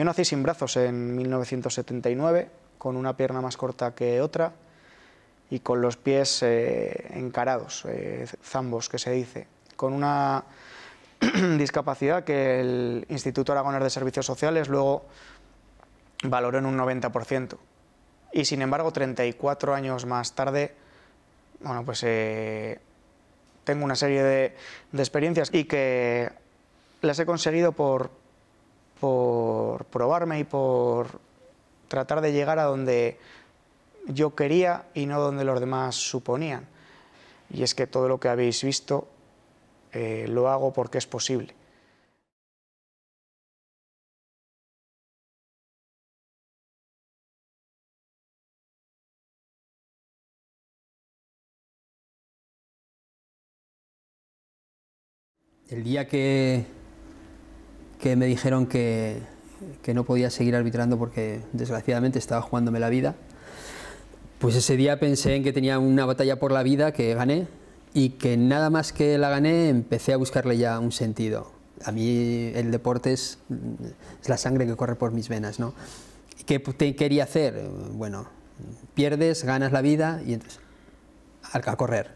Yo nací sin brazos en 1979, con una pierna más corta que otra y con los pies eh, encarados, eh, zambos que se dice, con una discapacidad que el Instituto Aragonés de Servicios Sociales luego valoró en un 90%. Y sin embargo, 34 años más tarde, bueno, pues eh, tengo una serie de experiencias y que las he conseguido por, por probarme y por tratar de llegar a donde yo quería y no donde los demás suponían. Y es que todo lo que habéis visto eh, lo hago porque es posible. El día que que me dijeron que, no podía seguir arbitrando porque desgraciadamente estaba jugándome la vida. Pues ese día pensé en que tenía una batalla por la vida que gané y que nada más que la gané empecé a buscarle ya un sentido. A mí el deporte es, la sangre que corre por mis venas. ¿no? ¿Qué quería hacer? Bueno, pierdes, ganas la vida y entonces a correr.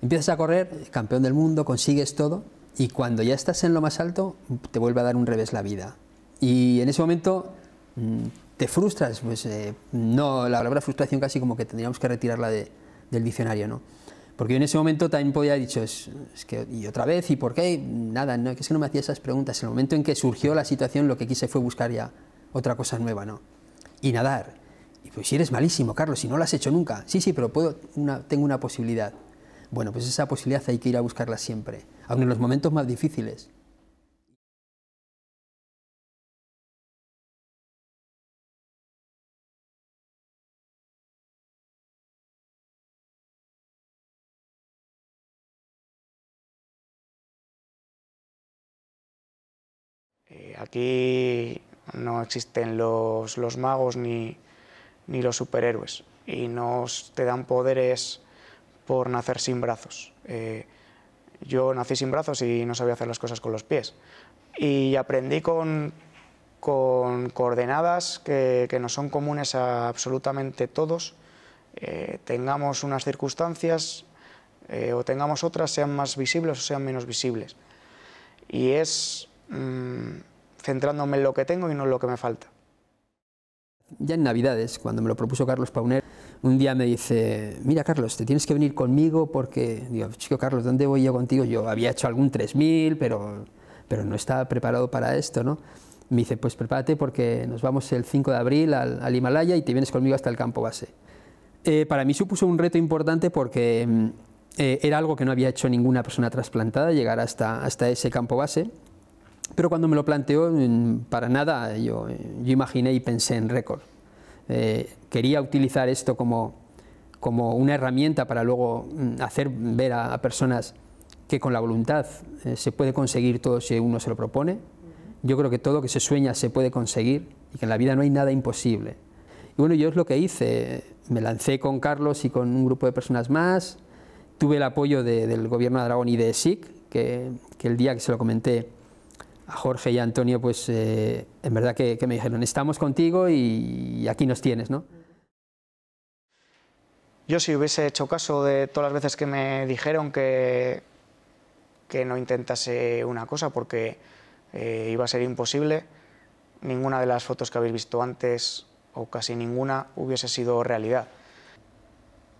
Empiezas a correr, campeón del mundo, consigues todo y cuando ya estás en lo más alto, te vuelve a dar un revés la vida. Y en ese momento mm, te frustras, pues eh, no, la palabra frustración casi como que tendríamos que retirarla del diccionario, ¿no? Porque yo en ese momento también podía haber dicho, es, que, y otra vez, ¿y por qué? Nada, no, es que no me hacía esas preguntas. En el momento en que surgió la situación, lo que quise fue buscar ya otra cosa nueva, ¿no? Y nadar. Y pues si eres malísimo, Carlos, si no lo has hecho nunca. Sí, sí, pero puedo, una, tengo una posibilidad. Bueno, pues esa posibilidad hay que ir a buscarla siempre, ...aunque en los momentos más difíciles. Eh, aquí no existen los, magos ni, ni, los superhéroes y no te dan poderes por nacer sin brazos. Eh, yo nací sin brazos y no sabía hacer las cosas con los pies. Y aprendí con, con coordenadas que, que, nos son comunes a absolutamente todos, eh, tengamos unas circunstancias eh, o tengamos otras, sean más visibles o sean menos visibles. Y es mm, centrándome en lo que tengo y no en lo que me falta. Ya en Navidades, cuando me lo propuso Carlos Pauner, un día me dice, mira Carlos, te tienes que venir conmigo porque, digo, chico Carlos, ¿dónde voy yo contigo? Yo había hecho algún 3000, pero, pero no estaba preparado para esto, ¿no? Me dice, pues prepárate porque nos vamos el 5 de abril al, Himalaya y te vienes conmigo hasta el campo base. Eh, para mí supuso un reto importante porque mm, eh, era algo que no había hecho ninguna persona trasplantada, llegar hasta, hasta ese campo base. Pero cuando me lo planteó, mm, para nada, yo, yo imaginé y pensé en récord. Eh, quería utilizar esto como, como una herramienta para luego mm, hacer ver a, personas que con la voluntad eh, se puede conseguir todo si uno se lo propone. Yo creo que todo que se sueña se puede conseguir y que en la vida no hay nada imposible. Y bueno, yo es lo que hice. Me lancé con Carlos y con un grupo de personas más. Tuve el apoyo del gobierno de Aragón y de SIC, que el día que se lo comenté a Jorge y a Antonio, pues eh, en verdad que, me dijeron, estamos contigo y aquí nos tienes, ¿no? Yo si hubiese hecho caso de todas las veces que me dijeron que, no intentase una cosa porque eh, iba a ser imposible, ninguna de las fotos que habéis visto antes o casi ninguna hubiese sido realidad.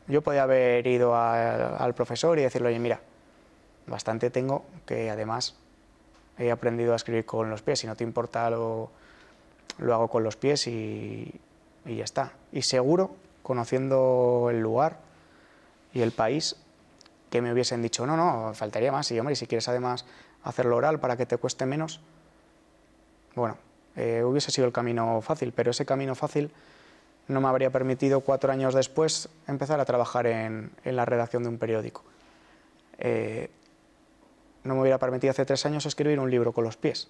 Yo podía haber ido al profesor y decirle, oye, mira, bastante tengo que además he aprendido a escribir con los pies, si no te importa lo, lo hago con los pies y, ya está. Y seguro, conociendo el lugar y el país, que me hubiesen dicho, no, no, faltaría más, y hombre, si quieres además hacerlo oral para que te cueste menos, bueno, eh, hubiese sido el camino fácil, pero ese camino fácil no me habría permitido cuatro años después empezar a trabajar en, la redacción de un periódico. Eh, no me hubiera permitido hace tres años escribir un libro con los pies.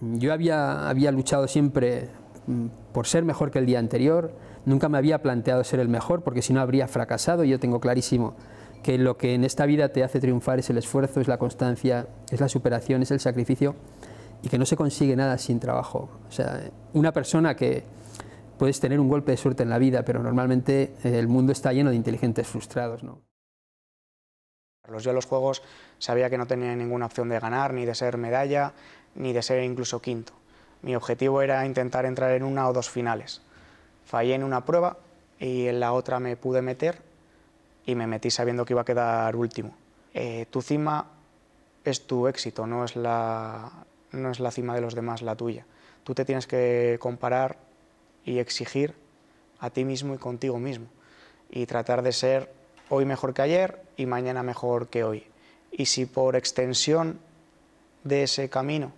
Yo había, luchado siempre mm, por ser mejor que el día anterior, nunca me había planteado ser el mejor porque si no habría fracasado y yo tengo clarísimo que lo que en esta vida te hace triunfar es el esfuerzo, es la constancia, es la superación, es el sacrificio y que no se consigue nada sin trabajo. O sea, una persona que puedes tener un golpe de suerte en la vida, pero normalmente eh, el mundo está lleno de inteligentes frustrados, ¿no? yo en los Juegos sabía que no tenía ninguna opción de ganar, ni de ser medalla, ni de ser incluso quinto. Mi objetivo era intentar entrar en una o dos finales. Fallé en una prueba y en la otra me pude meter y me metí sabiendo que iba a quedar último. Eh, tu cima es tu éxito, no es, la, no es la cima de los demás, la tuya. Tú te tienes que comparar y exigir a ti mismo y contigo mismo y tratar de ser hoy mejor que ayer y mañana mejor que hoy. Y si por extensión de ese camino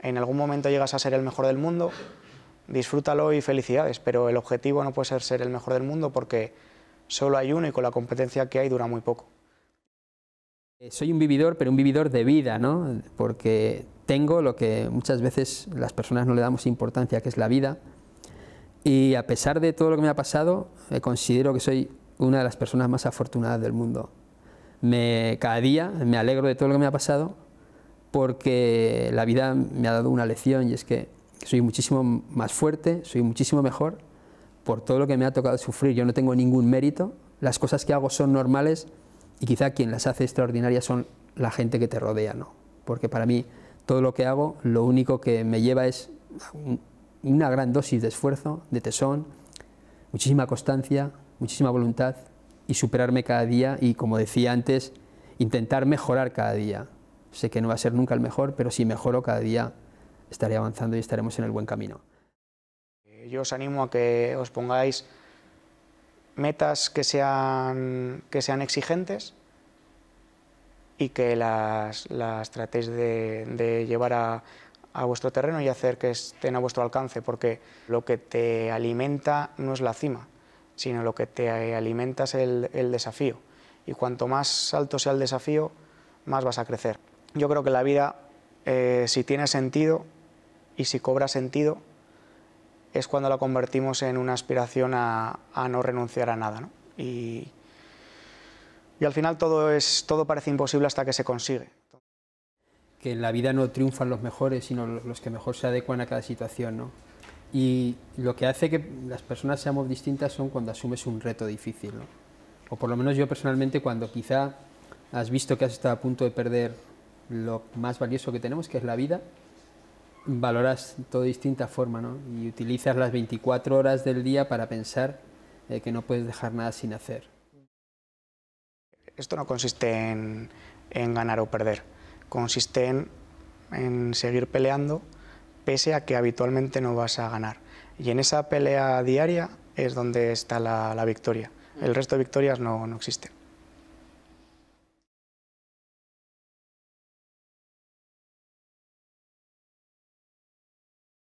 en algún momento llegas a ser el mejor del mundo, disfrútalo y felicidades, pero el objetivo no puede ser ser el mejor del mundo porque solo hay uno y con la competencia que hay dura muy poco. Eh, soy un vividor, pero un vividor de vida, ¿no? porque tengo lo que muchas veces las personas no le damos importancia, que es la vida, y a pesar de todo lo que me ha pasado, eh, considero que soy una de las personas más afortunadas del mundo. cada día me alegro de todo lo que me ha pasado porque la vida me ha dado una lección y es que soy muchísimo más fuerte, soy muchísimo mejor por todo lo que me ha tocado sufrir. Yo no tengo ningún mérito, las cosas que hago son normales y quizá quien las hace extraordinarias son la gente que te rodea, ¿no? Porque para mí todo lo que hago, lo único que me lleva es una gran dosis de esfuerzo, de tesón, muchísima constancia, muchísima voluntad y superarme cada día y, como decía antes, intentar mejorar cada día. Sé que no va a ser nunca el mejor, pero si mejoro cada día estaré avanzando y estaremos en el buen camino. Eh, yo os animo a que os pongáis metas que sean, que sean exigentes y que las, las tratéis de, llevar a, a vuestro terreno y hacer que estén a vuestro alcance, porque lo que te alimenta no es la cima, sino lo que te alimentas es el, desafío. Y cuanto más alto sea el desafío, más vas a crecer. Yo creo que la vida, eh, si tiene sentido y si cobra sentido, es cuando la convertimos en una aspiración a, no renunciar a nada. Y, al final todo, parece imposible hasta que se consigue. Que en la vida no triunfan los mejores, sino los que mejor se adecuan a cada situación. Y lo que hace que las personas seamos distintas son cuando asumes un reto difícil. O por lo menos yo personalmente cuando quizá has visto que has estado a punto de perder lo más valioso que tenemos, que es la vida, valoras todo de distinta forma ¿no? y utilizas las 24 horas del día para pensar eh, que no puedes dejar nada sin hacer. Esto no consiste en, ganar o perder, consiste en seguir peleando pese a que habitualmente no vas a ganar. Y en esa pelea diaria es donde está la, victoria. El resto de victorias no, no existen.